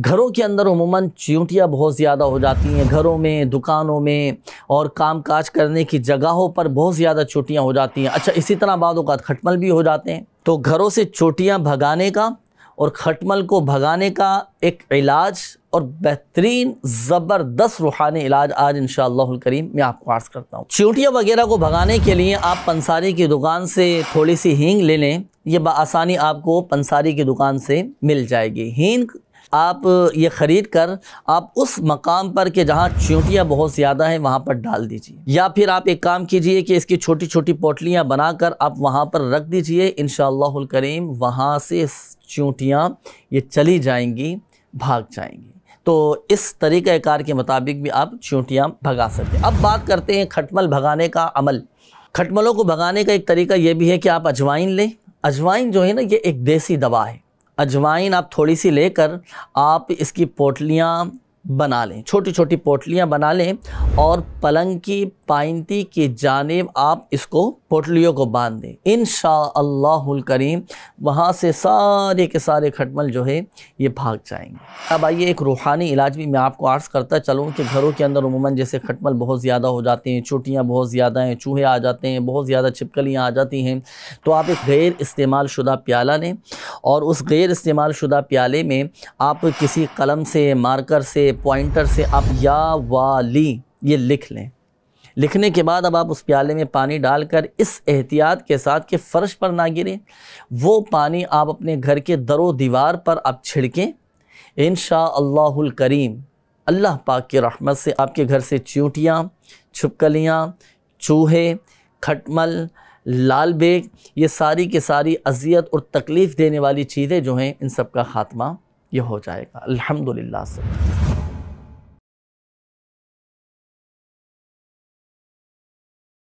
घरों के अंदर उमूमन चींटियाँ बहुत ज़्यादा हो जाती हैं घरों में दुकानों में और काम काज करने की जगहों पर बहुत ज़्यादा चोटियाँ हो जाती हैं अच्छा इसी तरह बाद अवत खटमल भी हो जाते हैं तो घरों से चोटियाँ भगाने का और खटमल को भगाने का एक इलाज और बेहतरीन ज़बरदस्त रूहानी इलाज आज इन करीम मैं आपको आर्ज करता हूँ चींटियाँ वगैरह को भगाने के लिए आप पंसारी की दुकान से थोड़ी सी हींग ले लें ये बसानी आपको पंसारी की दुकान से मिल जाएगी हींग आप ये ख़रीद कर आप उस मकाम पर कि जहाँ चूंटियाँ बहुत ज़्यादा हैं वहाँ पर डाल दीजिए या फिर आप एक काम कीजिए कि इसकी छोटी छोटी पोटलियाँ बनाकर आप वहाँ पर रख दीजिए इन करीम वहाँ से चूंटियाँ ये चली जाएंगी भाग जाएंगी तो इस कार के मुताबिक भी आप चूंटियाँ भगा सकते हैं अब बात करते हैं खटमल भगाने का अमल खटमलों को भगाने का एक तरीका ये भी है कि आप अजवाइन लें अजवाइन जो है ना ये एक देसी दवा है अजवाइन आप थोड़ी सी लेकर आप इसकी पोटलियाँ बना लें छोटी छोटी पोटलियाँ बना लें और पलंग की पाइंती की जानेब आप इसको पोटलियों को बांध दें इन करीम वहाँ से सारे के सारे खटमल जो है ये भाग जाएंगे अब आइए एक रूहानी इलाज भी मैं आपको आर्स करता चलूँ कि घरों के अंदर उमूमा जैसे खटमल बहुत ज़्यादा हो जाते हैं चोटियाँ बहुत ज़्यादा हैं चूहे आ जाते हैं बहुत ज़्यादा छिपकलियाँ आ जाती हैं तो आप एक गैर इस्तेमाल शुदा प्याला लें और उस गैर इस्तेमाल शुदा प्याले में आप किसी कलम से मार्कर से लिए पॉइंटर से आप या वाली ये लिख लें लिखने के बाद अब आप उस प्याले में पानी डालकर इस एहतियात के साथ के फ़र्श पर ना गिरें वो पानी आप अपने घर के दरो दीवार पर आप छिड़कें इन करीम अल्लाह पाक की रहमत से आपके घर से चूटियाँ छुपकलियाँ चूहे खटमल लाल बेग ये सारी की सारी अजियत और तकलीफ़ देने वाली चीज़ें जो हैं इन सब का ख़ात्मा ये हो जाएगा अल्हम्दुलिल्लाह से